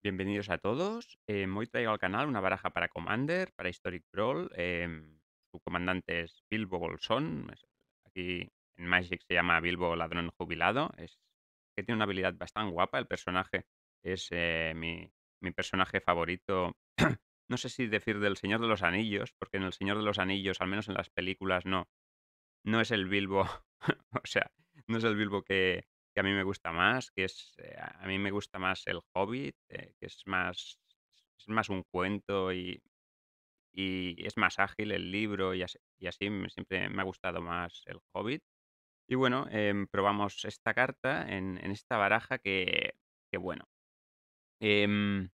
Bienvenidos a todos. voy em, hoy traigo al canal una baraja para Commander, para Historic Brawl. Em, su comandante es Bilbo Bolsón. Aquí en Magic se llama Bilbo Ladrón Jubilado. Es que tiene una habilidad bastante guapa. El personaje es eh, mi, mi personaje favorito. No sé si decir del Señor de los Anillos, porque en el Señor de los Anillos, al menos en las películas, no, no es el Bilbo, o sea, no es el Bilbo que, a mí me gusta más, que es, eh, a mí me gusta más El Hobbit, eh, que es más, es más un cuento y, y es más ágil el libro y así, siempre me ha gustado más El Hobbit. Y bueno, em, probamos esta carta en, esta baraja que, que bueno, em,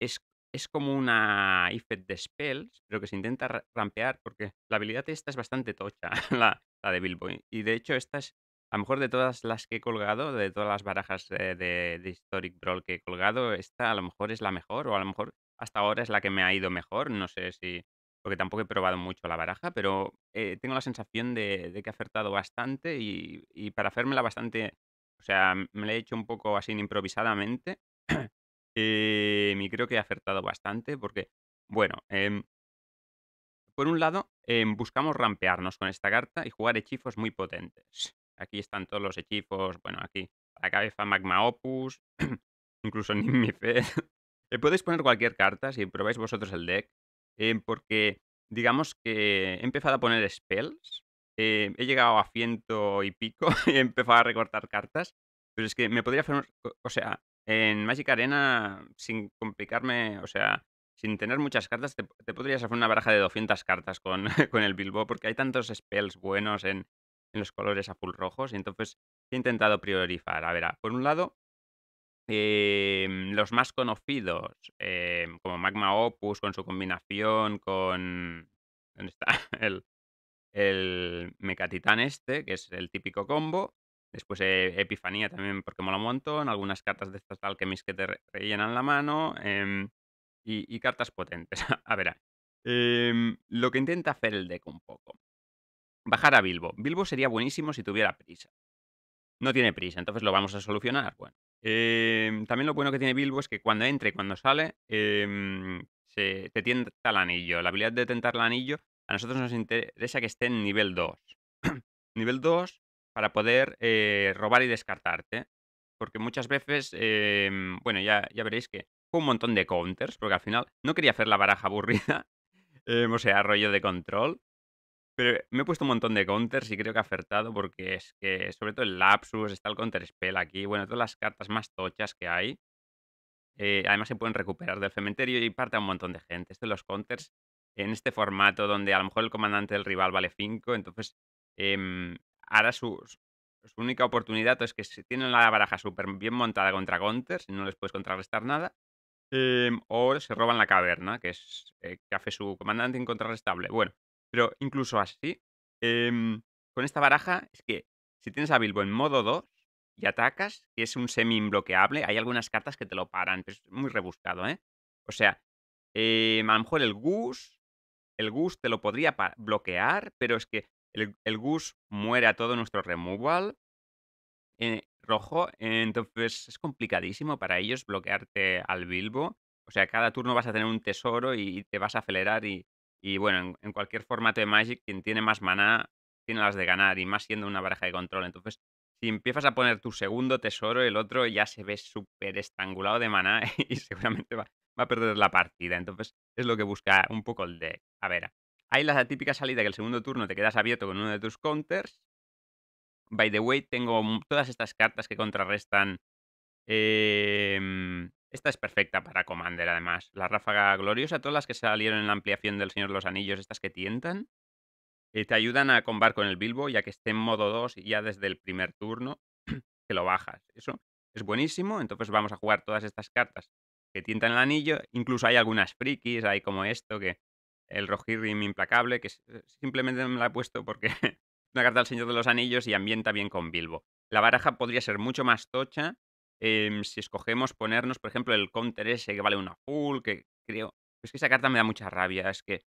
es, es como una Ifed de Spells, pero que se intenta rampear porque la habilidad esta es bastante tocha, la, de Bilbo. Y de hecho, esta es a lo mejor de todas las que he colgado, de todas las barajas de, Historic Brawl que he colgado, esta a lo mejor es la mejor, o a lo mejor hasta ahora es la que me ha ido mejor. No sé si. Porque tampoco he probado mucho la baraja, pero eh, tengo la sensación de, que ha acertado bastante y, para hacérmela bastante. O sea, me la he hecho un poco así improvisadamente. Em, y creo que ha acertado bastante porque, bueno, em, por un lado, em, buscamos rampearnos con esta carta y jugar hechizos muy potentes. Aquí están todos los equipos. bueno, aquí la cabeza Magma Opus, incluso Nimmife. Eh, podéis poner cualquier carta si probáis vosotros el deck, eh, porque digamos que he empezado a poner spells, eh, he llegado a ciento y pico y he empezado a recortar cartas, pero es que me podría hacer, o sea, en Magic Arena, sin complicarme, o sea, sin tener muchas cartas, te, podrías hacer una baraja de 200 cartas con, con el Bilbo, porque hay tantos spells buenos en, en los colores azul rojos. y Entonces he intentado priorizar. A ver, por un lado, em, los más conocidos, em, como Magma Opus, con su combinación con. ¿Dónde está? El, el Mecatitán este, que es el típico combo. Después eh, Epifanía también, porque mola un montón. Algunas cartas de estas alquemis que te rellenan la mano. Em, y, y, cartas potentes. a ver, lo que intenta hacer el deck un poco. Bajar a Bilbo. Bilbo sería buenísimo si tuviera prisa. No tiene prisa, entonces lo vamos a solucionar. Bueno. Em, también lo bueno que tiene Bilbo es que cuando entra y cuando sale, em, se, te tienta el anillo. La habilidad de tentar el anillo a nosotros nos interesa que esté en nivel 2. nivel 2 para poder eh, robar y descartarte. Porque muchas veces, em, bueno, ya, ya veréis que un montón de counters, porque al final no quería hacer la baraja aburrida, o sea, rollo de control. Pero me he puesto un montón de counters y creo que ha acertado porque es que, sobre todo el Lapsus, está el Counter Spell aquí, bueno, todas las cartas más tochas que hay. Eh, además se pueden recuperar del cementerio y parte a un montón de gente. Esto de los counters en este formato donde a lo mejor el comandante del rival vale 5, entonces em, ahora su, única oportunidad es que si tienen la baraja súper bien montada contra counters, no les puedes contrarrestar nada, em, o se roban la caverna, que es eh, que hace su comandante incontrarrestable. Bueno, pero incluso así, em, con esta baraja es que si tienes a Bilbo en modo 2 y atacas, que es un semi imbloqueable, hay algunas cartas que te lo paran, pero es muy rebuscado, ¿eh? O sea, eh, a lo mejor el Gus el Goose te lo podría bloquear, pero es que el, el Goose muere a todo nuestro removal eh, rojo, entonces es complicadísimo para ellos bloquearte al Bilbo. O sea, cada turno vas a tener un tesoro y te vas a acelerar y y bueno, en, cualquier formato de Magic, quien tiene más maná tiene las de ganar y más siendo una baraja de control. Entonces, si empiezas a poner tu segundo tesoro, el otro ya se ve súper estrangulado de maná y seguramente va, va, a perder la partida. Entonces, es lo que busca un poco el deck. A ver, hay la típica salida que el segundo turno te quedas abierto con uno de tus counters. By the way, tengo todas estas cartas que contrarrestan eh, esta es perfecta para Commander, además. La ráfaga gloriosa, todas las que salieron en la ampliación del Señor de los Anillos, estas que tientan, eh, te ayudan a combar con el Bilbo, ya que esté en modo 2 y ya desde el primer turno, que lo bajas. Eso es buenísimo, entonces vamos a jugar todas estas cartas que tientan el anillo. Incluso hay algunas frikis, hay como esto, que el Rohirrim implacable, que eh, simplemente me la he puesto porque es una carta del Señor de los Anillos y ambienta bien con Bilbo. La baraja podría ser mucho más tocha Em, si escogemos ponernos, por ejemplo, el counter ese que vale una full, que creo... Es que esa carta me da mucha rabia, es que...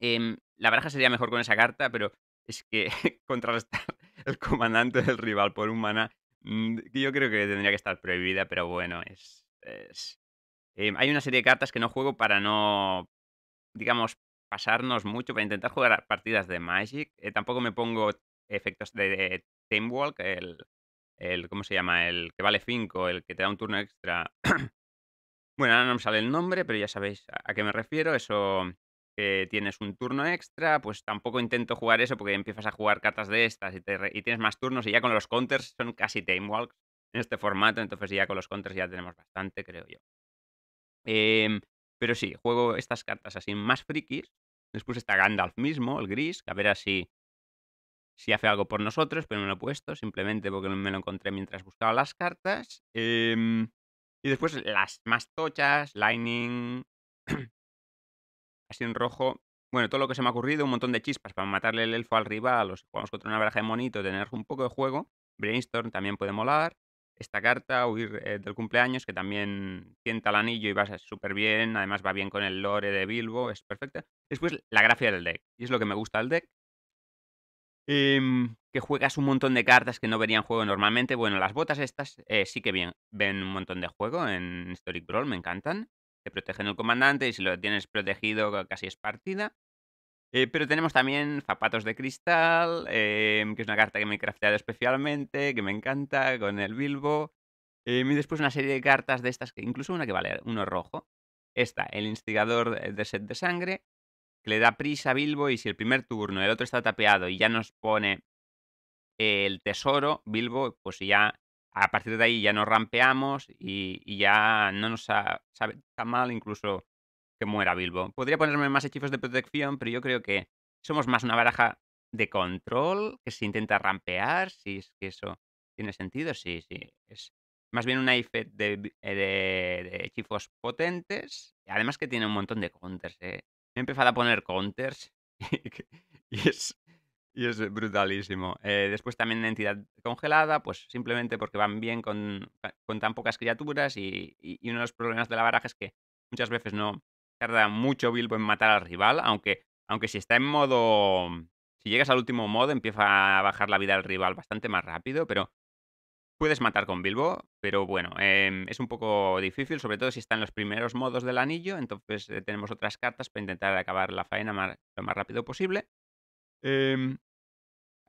Em, la baraja sería mejor con esa carta, pero es que contrarrestar el comandante del rival por un mana, mm, yo creo que tendría que estar prohibida, pero bueno, es... Em, hay una serie de cartas que no juego para no, digamos, pasarnos mucho, para intentar jugar partidas de Magic. Eh, tampoco me pongo efectos de, de el, el, ¿cómo se llama? El que vale 5, el que te da un turno extra. bueno, ahora no me sale el nombre, pero ya sabéis a, qué me refiero. Eso que tienes un turno extra, pues tampoco intento jugar eso porque empiezas a jugar cartas de estas y, tienes más turnos y ya con los counters son casi time walks en este formato, entonces ya con los counters ya tenemos bastante, creo yo. Em, pero sí, juego estas cartas así más frikis. Después está Gandalf mismo, el gris, que a ver así si hace algo por nosotros, pero no lo he puesto, simplemente porque me lo encontré mientras buscaba las cartas. Em, y después las más Lightning, así en rojo. Bueno, todo lo que se me ha ocurrido, un montón de chispas para matarle el elfo al rival, o si jugamos contra una baraja de monito, tener un poco de juego. Brainstorm también puede molar. Esta carta, huir eh, del cumpleaños, que también tienta el anillo y va súper bien. Además va bien con el lore de Bilbo, es perfecta. Después la gracia del deck. Y es lo que me gusta del deck, Em, que juegas un montón de cartas que no verían juego normalmente. Bueno, las botas estas eh, sí que bien, ven un montón de juego en Historic Brawl, me encantan. Te protegen el comandante y si lo tienes protegido casi es partida. Eh, pero tenemos también Zapatos de Cristal, em, que es una carta que me he crafteado especialmente, que me encanta, con el Bilbo. Em, y después una serie de cartas de estas, que incluso una que vale uno rojo. Esta, el Instigador de Set de Sangre, que le da prisa a Bilbo y si el primer turno el otro está tapeado y ya nos pone el tesoro, Bilbo, pues ya a partir de ahí ya nos rampeamos y, ya no nos ha, sabe tan mal incluso que muera Bilbo. Podría ponerme más hechizos de protección, pero yo creo que somos más una baraja de control que se intenta rampear, si es que eso tiene sentido, sí, sí. Es más bien una IFET de, eh, de, de hechizos potentes, además que tiene un montón de counters, ¿eh? he empezado a poner counters y es, y es brutalísimo. Eh, después también entidad congelada, pues simplemente porque van bien con, tan pocas criaturas y, uno de los problemas de la baraja es que muchas veces no tarda mucho Bilbo en matar al rival, aunque, aunque si está en modo... Si llegas al último modo empieza a bajar la vida al rival bastante más rápido, pero Puedes matar con Bilbo, pero bueno, em, es un poco difícil, sobre todo si están los primeros modos del anillo, entonces eh, tenemos otras cartas para intentar acabar la faena lo más rápido posible. Em,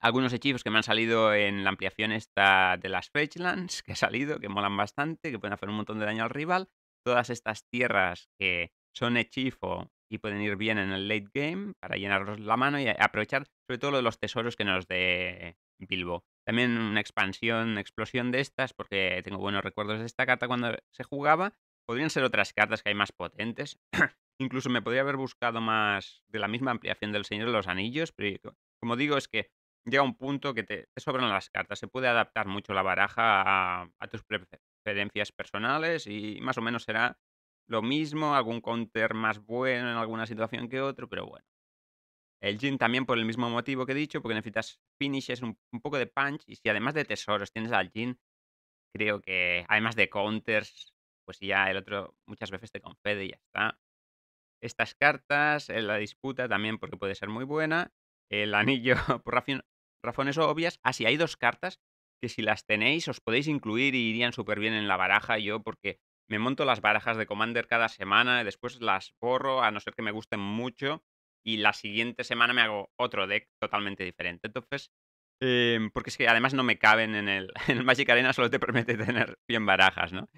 algunos hechivos que me han salido en la ampliación esta de las Fetchlands, que ha salido, que molan bastante, que pueden hacer un montón de daño al rival. Todas estas tierras que son hechizo y pueden ir bien en el late game para llenarnos la mano y aprovechar sobre todo de los tesoros que nos dé Bilbo. También una expansión, explosión de estas, porque tengo buenos recuerdos de esta carta cuando se jugaba. Podrían ser otras cartas que hay más potentes. Incluso me podría haber buscado más de la misma ampliación del Señor de los Anillos, pero como digo, es que llega un punto que te, sobran las cartas. Se puede adaptar mucho la baraja a, a tus preferencias personales y más o menos será lo mismo, algún counter más bueno en alguna situación que otro, pero bueno. El gin también por el mismo motivo que he dicho, porque necesitas finishes, un, poco de punch. Y si además de tesoros tienes al gin, creo que además de counters, pues ya el otro muchas veces te confede y ya está. Estas cartas, eh, la disputa también porque puede ser muy buena. El anillo, por razones obvias. Ah, hay dos cartas que si las tenéis os podéis incluir y irían súper bien en la baraja. Yo porque me monto las barajas de Commander cada semana y después las borro, a no ser que me gusten mucho y la siguiente semana me hago otro deck totalmente diferente. Entonces, em, porque es que además no me caben en el, en el Magic Arena, solo te permite tener bien barajas, ¿no?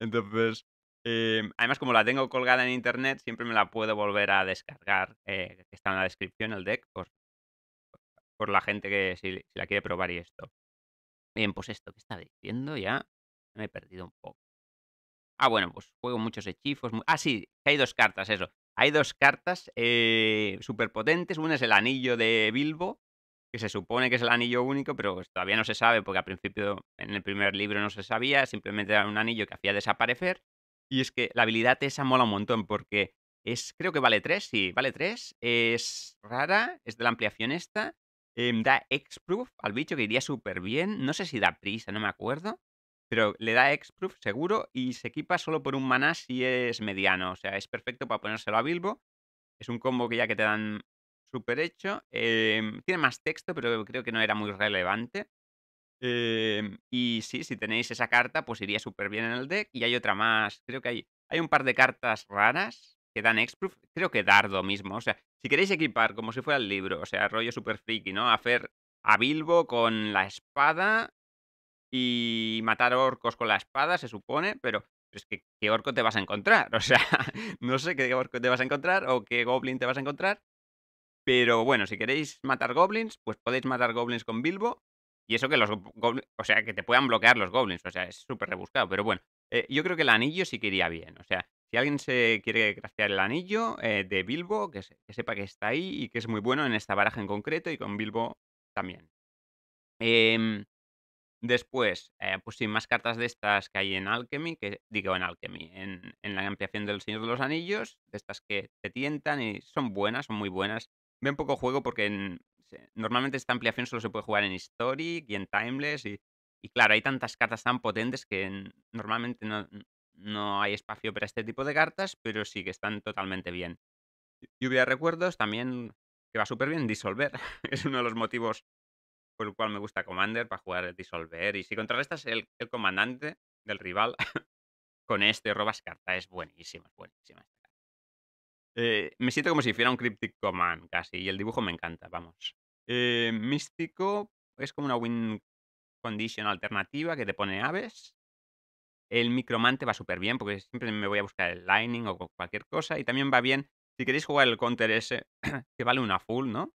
Entonces, em, además como la tengo colgada en internet, siempre me la puedo volver a descargar, eh, está en la descripción el deck, por, la gente que si, la quiere probar y esto. Bien, pues esto que está diciendo ya me he perdido un poco. Ah, bueno, pues juego muchos hechizos. Ah, sí, hay dos cartas, eso. Hay dos cartas eh, súper potentes. Una es el anillo de Bilbo, que se supone que es el anillo único, pero todavía no se sabe, porque al principio en el primer libro no se sabía, simplemente era un anillo que hacía desaparecer. Y es que la habilidad esa mola un montón, porque es, creo que vale 3, sí, vale 3. Es rara, es de la ampliación esta. Em, da X-Proof al bicho que iría súper bien. No sé si da prisa, no me acuerdo. Pero le da Exproof seguro y se equipa solo por un maná si es mediano. O sea, es perfecto para ponérselo a Bilbo. Es un combo que ya que te dan súper hecho. Em, tiene más texto, pero creo que no era muy relevante. Em, y sí, si tenéis esa carta, pues iría súper bien en el deck. Y hay otra más. Creo que hay, hay un par de cartas raras que dan Exproof. Creo que Dardo mismo. O sea, si queréis equipar como si fuera el libro, o sea, rollo super freaky, ¿no? Hacer a Bilbo con la espada y matar orcos con la espada, se supone, pero es que qué orco te vas a encontrar. O sea, no sé qué orco te vas a encontrar o qué goblin te vas a encontrar. Pero bueno, si queréis matar goblins, pues podéis matar goblins con Bilbo. Y eso que los goblins, o sea, que te puedan bloquear los goblins, o sea, es súper rebuscado. Pero bueno, eh, yo creo que el anillo sí que iría bien. O sea, si alguien se quiere craftear el anillo eh, de Bilbo, que, sepa que está ahí y que es muy bueno en esta baraja en concreto y con Bilbo también. Em, Después, eh, pues sí, más cartas de estas que hay en Alchemy, que digo en Alchemy, en, la ampliación del Señor de los Anillos, de estas que te tientan y son buenas, son muy buenas. Ven poco juego porque en, normalmente esta ampliación solo se puede jugar en Historic y en Timeless y, claro, hay tantas cartas tan potentes que normalmente no, no hay espacio para este tipo de cartas, pero sí que están totalmente bien. Lluvia de recuerdos también que va súper bien, disolver. es uno de los motivos por el cual me gusta Commander para jugar el disolver. Y si contrarrestas el, comandante del rival con este, robas carta, es buenísima, es buenísima. Eh, me siento como si fuera un Cryptic Command casi, y el dibujo me encanta, vamos. Eh, místico es como una win condition alternativa que te pone aves. El micromante va súper bien porque siempre me voy a buscar el Lightning o cualquier cosa. Y también va bien si queréis jugar el counter ese, que vale una full, ¿no?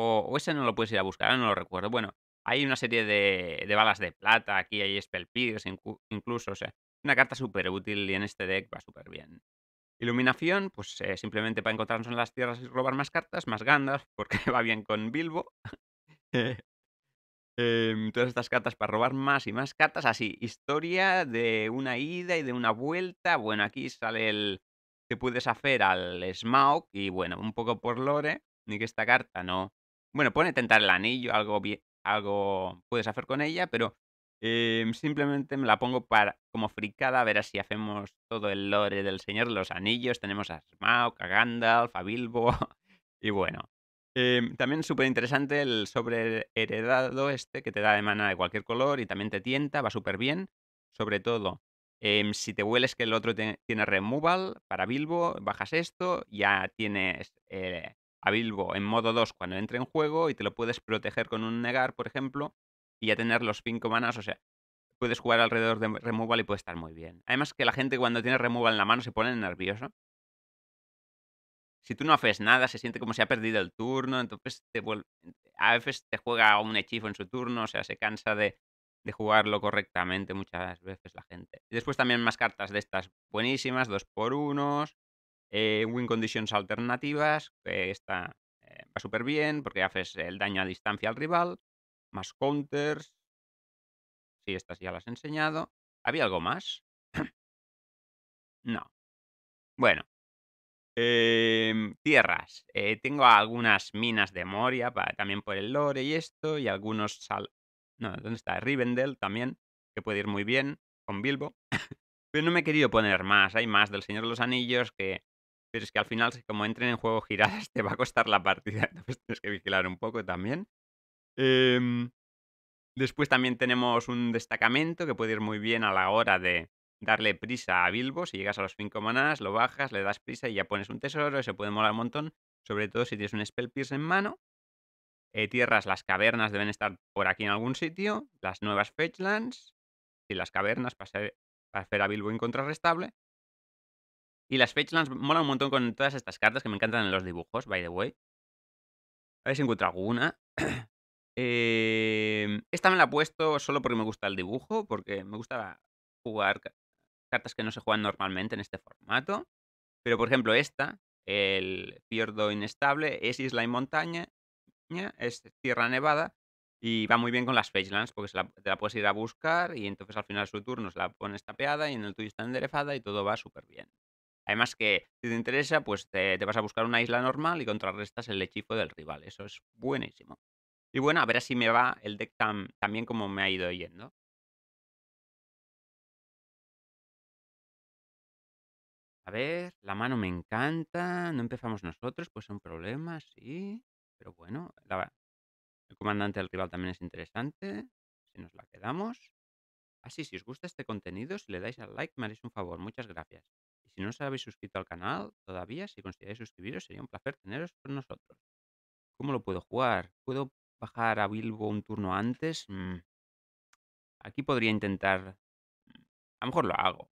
O, ese no lo puedes ir a buscar, no lo recuerdo. Bueno, hay una serie de, balas de plata, aquí hay spell incluso, o sea, una carta súper útil y en este deck va súper bien. Iluminación, pues eh, simplemente para encontrarnos en las tierras y robar más cartas, más gandas, porque va bien con Bilbo. Eh, em, todas estas cartas para robar más y más cartas. Así, historia de una ida y de una vuelta. Bueno, aquí sale el. que puedes hacer al Smaug. Y bueno, un poco por lore. Ni que esta carta no, bueno, pone tentar el anillo, algo, algo puedes hacer con ella, pero em, simplemente me la pongo para, como fricada, a ver si hacemos todo el lore del Señor los Anillos. Tenemos a Smaug, a Gandalf, a Bilbo. Y bueno. Em, también súper interesante el sobre heredado este que te da de mana de cualquier color y también te tienta, va súper bien. Sobre todo, em, si te hueles que el otro tiene removal para Bilbo, bajas esto, ya tienes eh, a Bilbo en modo 2 cuando entre en juego y te lo puedes proteger con un negar, por ejemplo, y ya tener los 5 manas, o sea, puedes jugar alrededor de removal y puede estar muy bien. Además que la gente cuando tiene removal en la mano se pone nerviosa. Si tú no haces nada, se siente como si ha perdido el turno, entonces te a veces te juega un hechizo en su turno, o sea, se cansa de, jugarlo correctamente muchas veces la gente. Y después también más cartas de estas buenísimas, dos por unos, eh, win conditions alternativas, que está, eh, va súper bien porque haces el daño a distancia al rival, más counters. Sí, estas ya las he enseñado. ¿Había algo más? no. Bueno. Em, tierras. Eh, tengo algunas minas de Moria también por el lore y esto. Y algunos No, ¿dónde está? Rivendell también, que puede ir muy bien con Bilbo. Pero no me he querido poner más. Hay más del Señor de los Anillos que pero es que al final, como entren en juego giradas, te va a costar la partida. Entonces tienes que vigilar un poco también. Em, después también tenemos un destacamento que puede ir muy bien a la hora de darle prisa a Bilbo. Si llegas a los 5 manadas, lo bajas, le das prisa y ya pones un tesoro. Eso puede molar un montón, sobre todo si tienes un Spell Pierce en mano. Eh, tierras, las cavernas deben estar por aquí en algún sitio. Las nuevas Fetchlands. y las cavernas, para hacer a Bilbo incontrarrestable. Y las fetchlands mola un montón con todas estas cartas que me encantan en los dibujos, by the way. A ver si encuentro alguna. Em, esta me la he puesto solo porque me gusta el dibujo, porque me gusta jugar cartas que no se juegan normalmente en este formato. Pero, por ejemplo, esta, el Fiordo Inestable, es isla y montaña, es tierra nevada y va muy bien con las fetchlands porque la, te la puedes ir a buscar y entonces al final de su turno se la pones tapeada y en el tuyo está enderezada y todo va súper bien. Además que si te interesa, pues te, vas a buscar una isla normal y contrarrestas el hechizo del rival. Eso es buenísimo. Y bueno, a ver si me va el deck también como me ha ido yendo. A ver, la mano me encanta. No empezamos nosotros, pues es un problema, sí. Pero bueno, el comandante del rival también es interesante. Si nos la quedamos. Así, ah, si os gusta este contenido, si le dais al like, me haréis un favor. Muchas gracias. Si no os habéis suscrito al canal todavía, si consideráis suscribiros, sería un placer teneros con nosotros. ¿Cómo lo puedo jugar? ¿Puedo bajar a Bilbo un turno antes? Mm, aquí podría intentar... A lo mejor lo hago.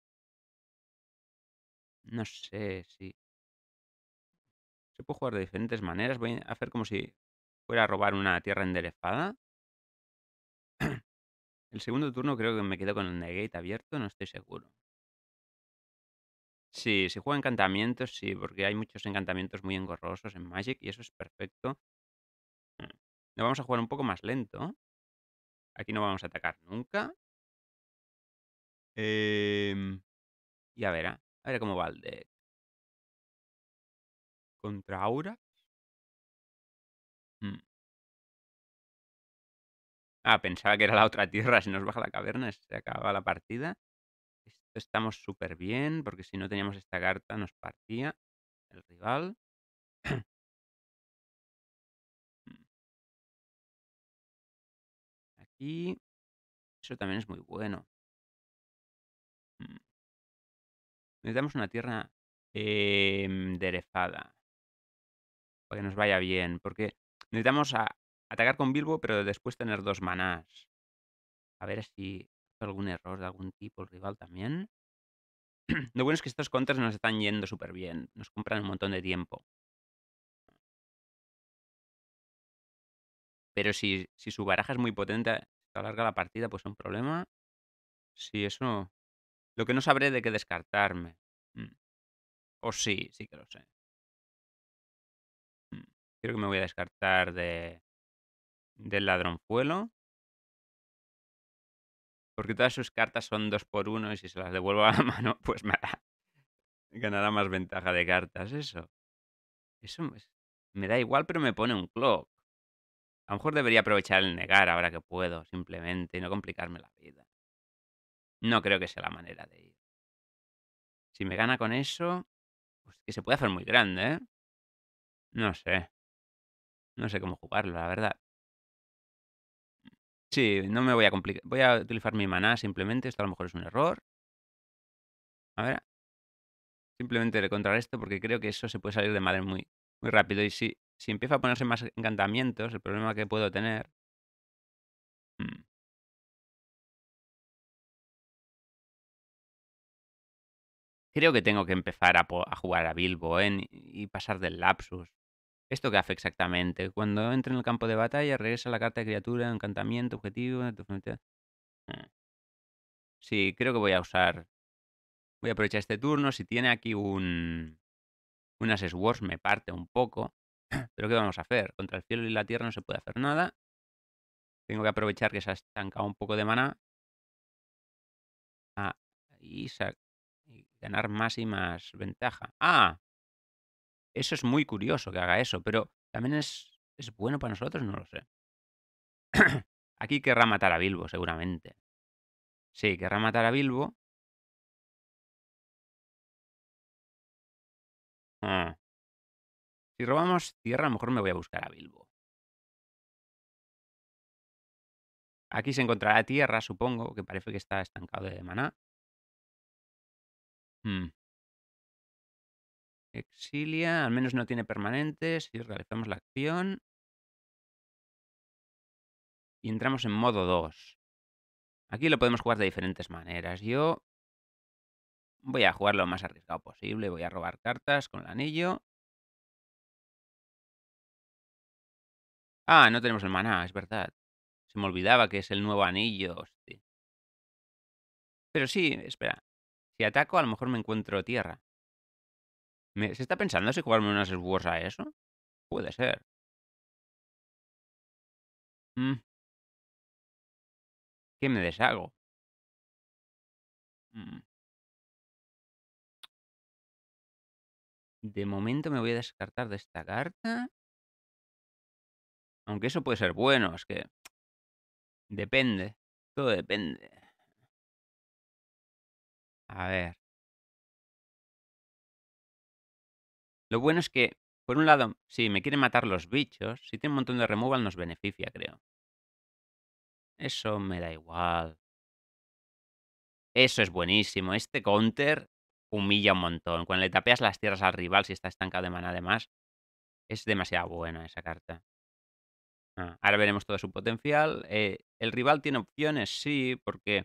No sé si... Se puede jugar de diferentes maneras. Voy a hacer como si fuera a robar una tierra enderezada. el segundo turno creo que me quedo con el negate abierto, no estoy seguro. Sí, si juega encantamientos, sí, porque hay muchos encantamientos muy engorrosos en Magic y eso es perfecto. No eh, vamos a jugar un poco más lento. Aquí no vamos a atacar nunca. Em. y a ver, a ver cómo va el deck. ¿Contra Aura? Hmm. Ah, pensaba que era la otra tierra. Si nos baja la caverna, se acaba la partida. Estamos súper bien, porque si no teníamos esta carta nos partía el rival. Mm. Aquí. Eso también es muy bueno. Mm. Necesitamos una tierra eh, Para que nos vaya bien. Porque necesitamos atacar con Bilbo, pero después tener dos manás. A ver si algún error de algún tipo el rival también. Lo bueno es que estos contras nos están yendo súper bien. Nos compran un montón de tiempo. Pero si, si su baraja es muy potente, eh, se larga la partida, pues es un problema. si eso. Lo que no sabré de qué descartarme. Mm. O sí, sí que lo sé. Mm. Creo que me voy a descartar de. del ladronzuelo porque todas sus cartas son dos por uno y si se las devuelvo a la mano, pues me ganará más ventaja de cartas. Eso. Eso me, da igual, pero me pone un clock. A lo mejor debería aprovechar el negar ahora que puedo, simplemente, y no complicarme la vida. No creo que sea la manera de ir. Si me gana con eso, pues que se puede hacer muy grande, ¿eh? No sé. No sé cómo jugarlo, la verdad. Sí, no me voy a complicar. Voy a utilizar mi maná simplemente. Esto a lo mejor es un error. A ver. Simplemente le esto porque creo que eso se puede salir de madre muy, muy rápido. Y si, si empieza a ponerse más encantamientos, el problema que puedo tener... Mm. Creo que tengo que empezar a, a jugar a Bilbo ¿eh? y pasar del lapsus. ¿Esto qué hace exactamente? Cuando entra en el campo de batalla, regresa la carta de criatura, encantamiento, objetivo. Eh. Sí, creo que voy a usar. Voy a aprovechar este turno. Si tiene aquí un. Unas Swords me parte un poco. Pero ¿qué vamos a hacer? Contra el cielo y la tierra no se puede hacer nada. Tengo que aprovechar que se ha estancado un poco de maná. Ah, y, y ganar más y más ventaja. ¡Ah! Eso es muy curioso que haga eso, pero también es, es bueno para nosotros, no lo sé. Aquí querrá matar a Bilbo, seguramente. Sí, querrá matar a Bilbo. Ah. Si robamos tierra, a lo mejor me voy a buscar a Bilbo. Aquí se encontrará tierra, supongo, que parece que está estancado de maná. Hmm. Exilia, al menos no tiene permanentes. Y realizamos la acción. Y entramos en modo 2. Aquí lo podemos jugar de diferentes maneras. Yo voy a jugar lo más arriesgado posible. Voy a robar cartas con el anillo. Ah, no tenemos el maná, es verdad. Se me olvidaba que es el nuevo anillo. Pero sí, espera. Si ataco, a lo mejor me encuentro tierra. ¿Se está pensando si jugarme unas Swords a eso? Puede ser. Mm. ¿Qué me deshago? Mm. De momento me voy a descartar de esta carta. Aunque eso puede ser bueno, es que depende. Todo depende. A ver. Lo bueno es que, por un lado, si me quieren matar los bichos, si tiene un montón de removal nos beneficia, creo. Eso me da igual. Eso es buenísimo. Este counter humilla un montón. Cuando le tapeas las tierras al rival, si está estancado de mana además, es demasiado buena esa carta. Ah, ahora veremos todo su potencial. Eh, ¿El rival tiene opciones? Sí, porque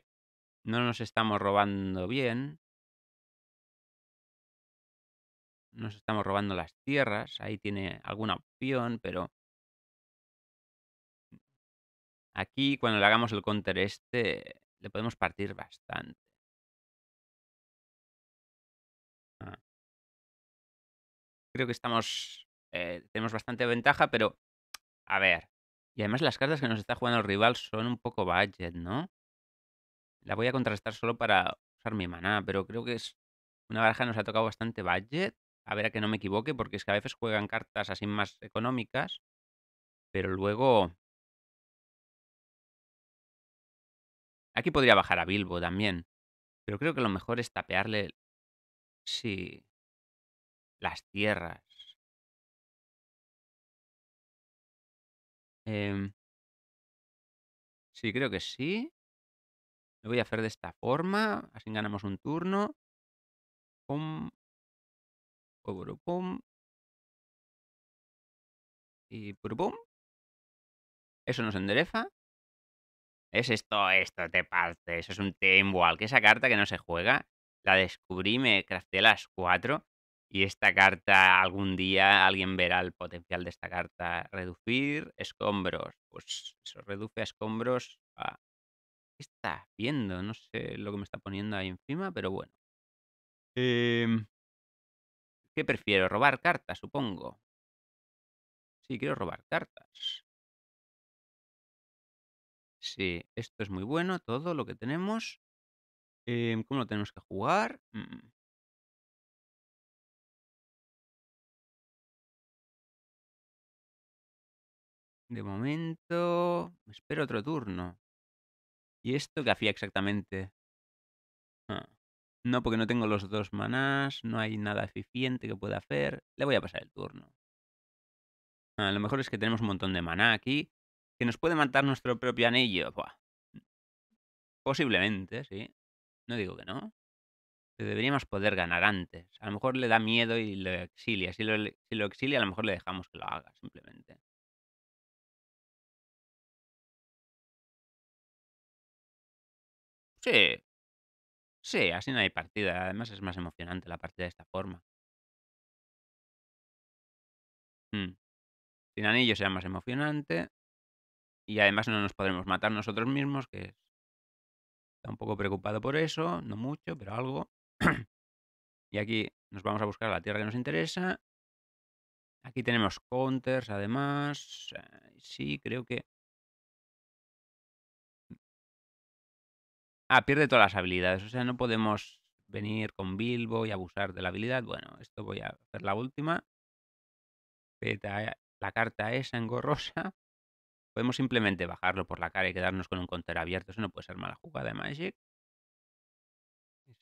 no nos estamos robando bien. nos estamos robando las tierras, ahí tiene alguna opción, pero aquí cuando le hagamos el counter este le podemos partir bastante. Ah. Creo que estamos... Eh, tenemos bastante ventaja, pero... A ver. Y además las cartas que nos está jugando el rival son un poco budget, ¿no? La voy a contrastar solo para usar mi maná, pero creo que es una baraja nos ha tocado bastante budget a ver a que no me equivoque, porque es que a veces juegan cartas así más económicas, pero luego... Aquí podría bajar a Bilbo también, pero creo que lo mejor es tapearle... Sí. Las tierras. Em. Sí, creo que sí. Lo voy a hacer de esta forma, así ganamos un turno. Y Eso nos endereza. Es esto, esto, te parte. Eso es un wall. Que esa carta que no se juega, la descubrí, me crafté las cuatro. Y esta carta, algún día alguien verá el potencial de esta carta. Reducir escombros. Pues eso reduce a escombros ¿Qué está viendo? No sé lo que me está poniendo ahí encima, pero bueno. Eh... ¿Qué prefiero? Robar cartas, supongo. Sí, quiero robar cartas. Sí, esto es muy bueno, todo lo que tenemos. Em, ¿Cómo lo tenemos que jugar? Mm. De momento, espero otro turno. ¿Y esto qué hacía exactamente? Ah. No, porque no tengo los dos manás, no hay nada eficiente que pueda hacer. Le voy a pasar el turno. A lo mejor es que tenemos un montón de maná aquí, que nos puede matar nuestro propio anillo. Posiblemente, sí. No digo que no. deberíamos poder ganar antes. A lo mejor le da miedo y lo exilia. Si lo, si lo exilia, a lo mejor le dejamos que lo haga, simplemente. Sí, Sí, así no hay partida. Además es más emocionante la partida de esta forma. Mm. Sin anillo sea más emocionante y además no nos podremos matar nosotros mismos, que está un poco preocupado por eso, no mucho, pero algo. y aquí nos vamos a buscar la tierra que nos interesa. Aquí tenemos counters, además. Sí, creo que Ah, pierde todas las habilidades. O sea, no podemos venir con Bilbo y abusar de la habilidad. Bueno, esto voy a hacer la última. la carta es engorrosa. Podemos simplemente bajarlo por la cara y quedarnos con un counter abierto. Eso no puede ser mala jugada de Magic.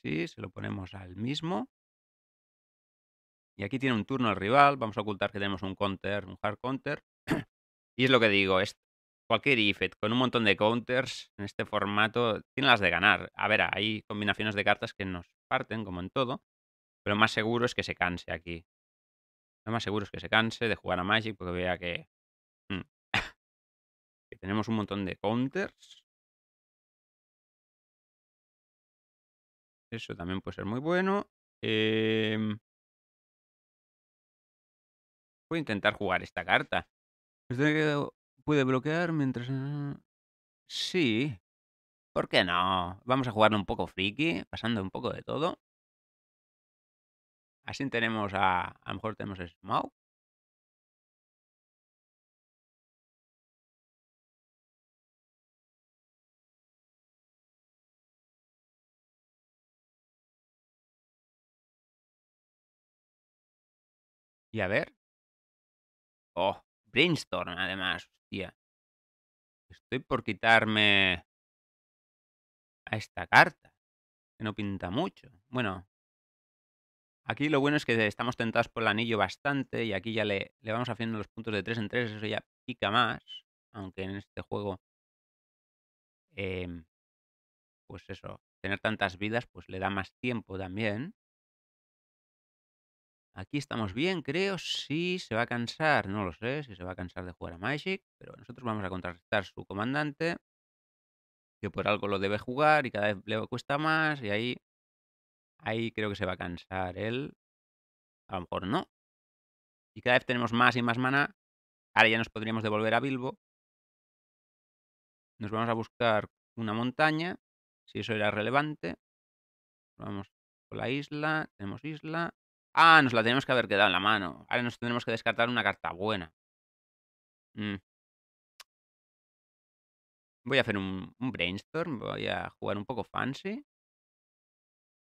Sí, se lo ponemos al mismo. Y aquí tiene un turno el rival. Vamos a ocultar que tenemos un counter, un hard counter. y es lo que digo, este cualquier IFET con un montón de counters en este formato tiene las de ganar. A ver, hay combinaciones de cartas que nos parten, como en todo, pero más seguro es que se canse aquí. Lo más seguro es que se canse de jugar a Magic porque vea que, mm, que tenemos un montón de counters. Eso también puede ser muy bueno. Em. Voy a intentar jugar esta carta. Puede bloquear mientras... Ah, sí. ¿Por qué no? Vamos a jugar un poco friki, pasando un poco de todo. Así tenemos a... A lo mejor tenemos a Smoke. Y a ver. Oh, Brainstorm, además. Estoy por quitarme a esta carta, que no pinta mucho. Bueno, aquí lo bueno es que estamos tentados por el anillo bastante y aquí ya le, vamos haciendo los puntos de 3 en 3, eso ya pica más, aunque en este juego, em, pues eso, tener tantas vidas pues le da más tiempo también. Aquí estamos bien, creo. Si se va a cansar, no lo sé, si se va a cansar de jugar a Magic, pero nosotros vamos a contrarrestar su comandante, que por algo lo debe jugar y cada vez le cuesta más, y ahí, ahí creo que se va a cansar él. A lo mejor no. Y cada vez tenemos más y más mana. Ahora ya nos podríamos devolver a Bilbo. Nos vamos a buscar una montaña, si eso era relevante. Vamos con la isla, tenemos isla, Ah, nos la tenemos que haber quedado en la mano. Ahora nos tenemos que descartar una carta buena. Mm. Voy a hacer un, brainstorm. Voy a jugar un poco fancy.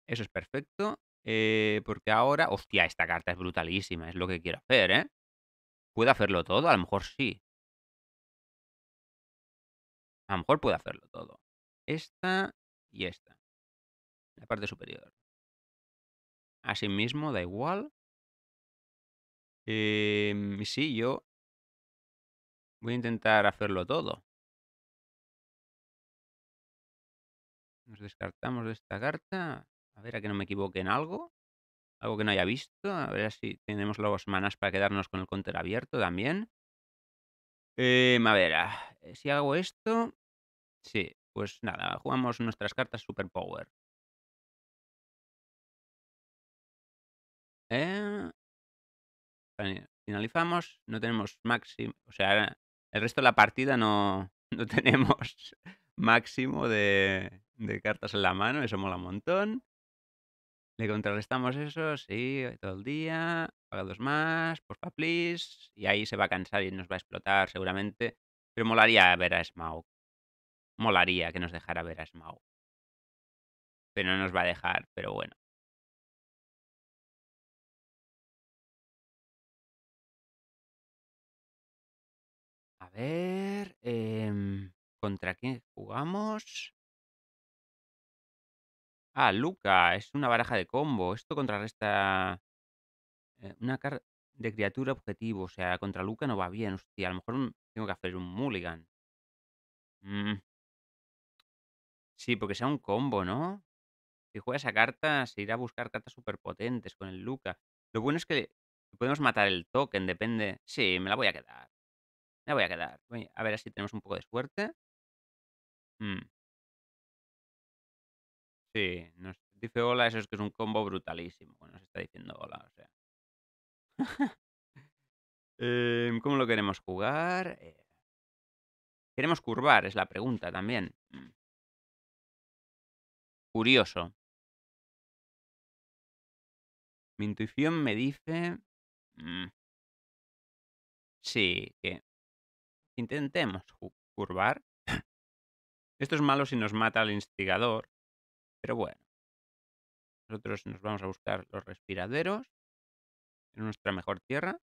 Eso es perfecto. Eh, porque ahora... Hostia, esta carta es brutalísima. Es lo que quiero hacer, ¿eh? ¿Puedo hacerlo todo? A lo mejor sí. A lo mejor puedo hacerlo todo. Esta y esta. La parte superior. Asimismo, da igual. Em, y sí, yo voy a intentar hacerlo todo. Nos descartamos de esta carta. A ver, a que no me equivoque en algo. Algo que no haya visto. A ver si tenemos los manas para quedarnos con el counter abierto también. Eh, a ver, ah, si hago esto... Sí, pues nada, jugamos nuestras cartas Superpower. Eh, eh, finalizamos. No tenemos máximo. O sea, el resto de la partida no, no tenemos máximo de, cartas en la mano. Eso mola un montón. Le contrarrestamos eso, sí, todo el día. pagados más, porfa, pues please. Y ahí se va a cansar y nos va a explotar seguramente. Pero molaría ver a Smaug. Molaría que nos dejara ver a Smaug. Pero no nos va a dejar, pero bueno. Em, ¿Contra quién jugamos? Ah, Luca. Es una baraja de combo. Esto contrarresta eh, una carta de criatura objetivo. O sea, contra Luca no va bien. Hostia, a lo mejor tengo que hacer un mulligan. Mm. Sí, porque sea un combo, ¿no? Si juega esa carta, se irá a buscar cartas superpotentes con el Luca. Lo bueno es que podemos matar el token, depende. Sí, me la voy a quedar. Me voy a quedar. a ver si tenemos un poco de suerte. Mm. Sí, nos dice hola, eso es que es un combo brutalísimo. Bueno, nos está diciendo hola, o sea. Em, ¿Cómo lo queremos jugar? Eh. ¿Queremos curvar? Es la pregunta también. Mm. Curioso. Mi intuición me dice... Mm. Sí, que Intentemos curvar. Esto es malo si nos mata al instigador, pero bueno. Nosotros nos vamos a buscar los respiraderos en nuestra mejor tierra.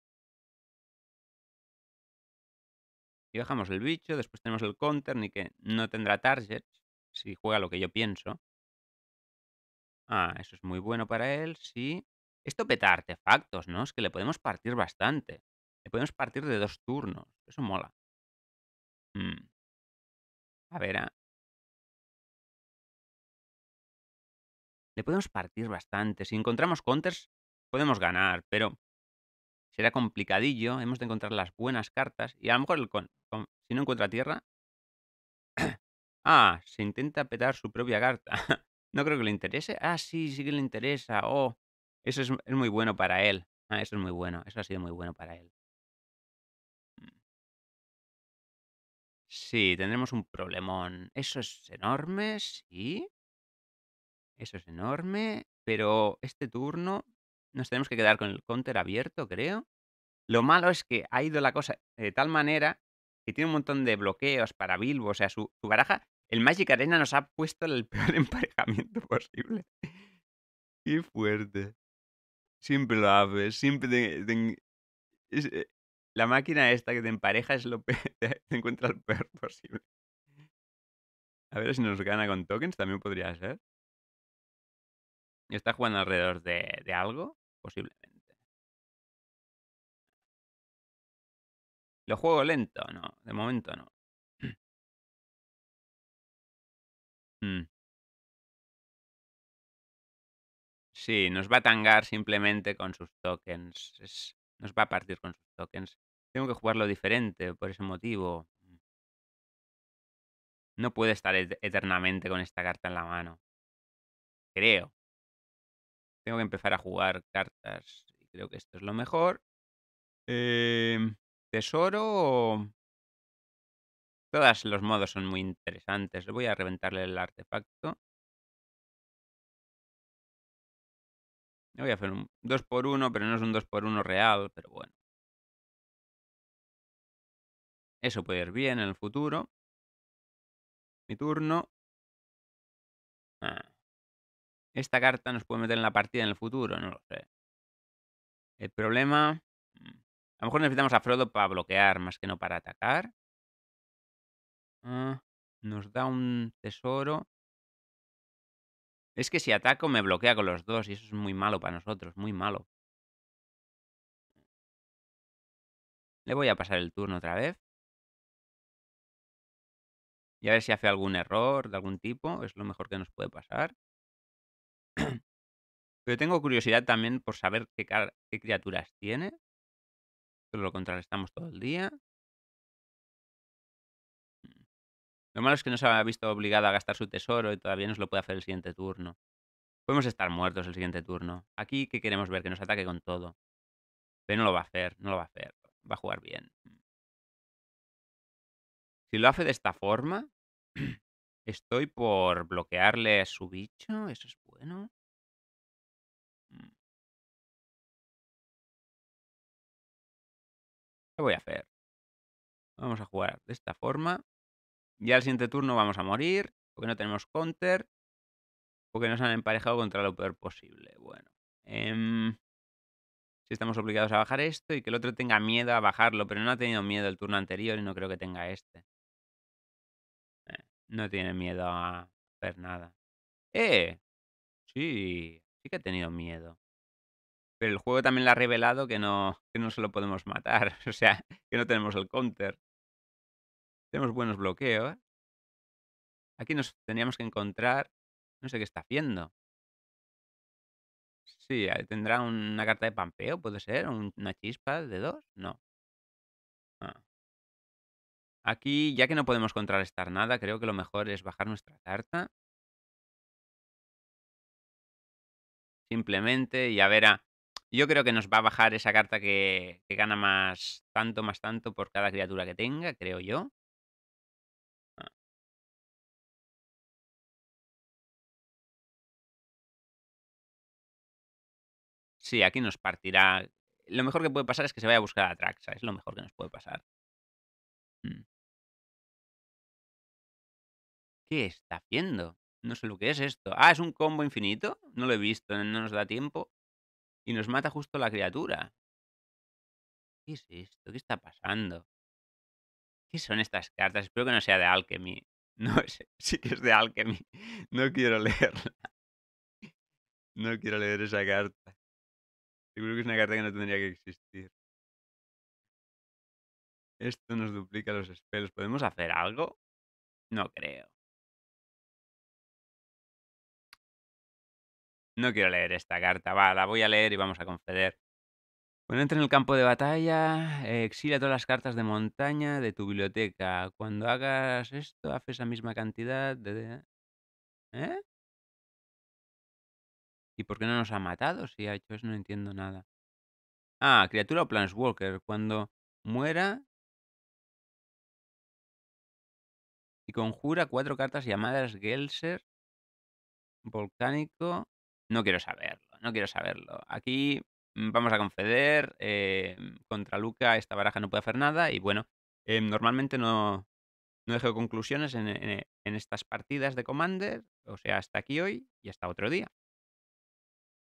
Y bajamos el bicho, después tenemos el counter, ni que no tendrá targets, si juega lo que yo pienso. Ah, eso es muy bueno para él, sí. Esto peta artefactos, ¿no? Es que le podemos partir bastante. Le podemos partir de dos turnos. Eso mola. Mm. A ver, ah. le podemos partir bastante. Si encontramos counters, podemos ganar, pero será complicadillo. Hemos de encontrar las buenas cartas. Y a lo mejor el con, si no encuentra tierra... ah, se intenta petar su propia carta. no creo que le interese. Ah, sí, sí que le interesa. Oh, eso es, es muy bueno para él. Ah, eso es muy bueno. Eso ha sido muy bueno para él. Sí, tendremos un problemón. Eso es enorme, sí. Eso es enorme. Pero este turno nos tenemos que quedar con el counter abierto, creo. Lo malo es que ha ido la cosa de tal manera que tiene un montón de bloqueos para Bilbo. O sea, su, baraja, el Magic Arena nos ha puesto el peor emparejamiento posible. Qué fuerte. Siempre lo haces, siempre eh, la máquina esta que te empareja es lo peor se encuentra el peor posible. A ver si nos gana con tokens, también podría ser. ¿Está jugando alrededor de, de algo? Posiblemente. ¿Lo juego lento? No, de momento no. Mm. Sí, nos va a tangar simplemente con sus tokens. nos va a partir con sus tokens. Tengo que jugarlo diferente por ese motivo. No puede estar eternamente con esta carta en la mano. Creo. Tengo que empezar a jugar cartas. Creo que esto es lo mejor. Em, tesoro. Todos los modos son muy interesantes. Voy a reventarle el artefacto. Voy a hacer un 2x1, pero no es un 2x1 real, pero bueno. Eso puede ir bien en el futuro. Mi turno. Ah. Esta carta nos puede meter en la partida en el futuro, no lo sé. El problema... Mm, a lo mejor necesitamos a Frodo para bloquear más que no para atacar. Ah, nos da un tesoro. Es que si ataco me bloquea con los dos y eso es muy malo para nosotros, muy malo. Le voy a pasar el turno otra vez y a ver si hace algún error de algún tipo, es lo mejor que nos puede pasar. Pero tengo curiosidad también por saber qué, criaturas tiene. lo contrarrestamos todo el día. Lo malo es que no se ha visto obligado a gastar su tesoro y todavía nos lo puede hacer el siguiente turno. Podemos estar muertos el siguiente turno. Aquí, ¿qué queremos ver? Que nos ataque con todo. Pero no lo va a hacer, no lo va a hacer. Va a jugar bien. Si lo hace de esta forma, estoy por bloquearle su bicho. Eso es bueno. Mm. ¿Qué voy a hacer? Vamos a jugar de esta forma. Ya al siguiente turno vamos a morir. Porque no tenemos counter. Porque nos han emparejado contra lo peor posible. Bueno. Em, si estamos obligados a bajar esto y que el otro tenga miedo a bajarlo, pero no ha tenido miedo el turno anterior y no creo que tenga este. No tiene miedo a ver nada. ¡Eh! Sí, sí que ha tenido miedo. Pero el juego también le ha revelado que no, que no se lo podemos matar. O sea, que no tenemos el counter. Tenemos buenos bloqueos. Aquí nos teníamos que encontrar... No sé qué está haciendo. Sí, tendrá una carta de pampeo, puede ser, una chispa de dos. No. Aquí, ya que no podemos contrarrestar nada, creo que lo mejor es bajar nuestra carta. Simplemente, y a ver, ah, yo creo que nos va a bajar esa carta que, gana más tanto, más tanto por cada criatura que tenga, creo yo. Ah. Sí, aquí nos partirá. Lo mejor que puede pasar es que se vaya a buscar a Traxa. Es lo mejor que nos puede pasar. Mm. ¿Qué está haciendo? No sé lo que es esto. Ah, es un combo infinito. No lo he visto, no nos da tiempo. Y nos mata justo la criatura. ¿Qué es esto? ¿Qué está pasando? ¿Qué son estas cartas? Espero que no sea de Alchemy. No sé, sí que es de Alchemy. No quiero leerla. No quiero leer esa carta. Seguro que es una carta que no tendría que existir. Esto nos duplica los spells. ¿Podemos hacer algo? No creo. No quiero leer esta carta, va, la voy a leer y vamos a conceder. Cuando entra en el campo de batalla, eh, exilia todas las cartas de montaña de tu biblioteca. Cuando hagas esto, haz esa misma cantidad de... ¿Eh? ¿Y por qué no nos ha matado si ha hecho eso? No entiendo nada. Ah, criatura o Planeswalker. Cuando muera... Y conjura cuatro cartas llamadas Gelser, Volcánico, no quiero saberlo, no quiero saberlo. Aquí mm, vamos a conceder. Eh, contra Luca esta baraja no puede hacer nada. Y bueno, eh, normalmente no, dejo conclusiones en, estas partidas de Commander. O sea, hasta aquí hoy y hasta otro día.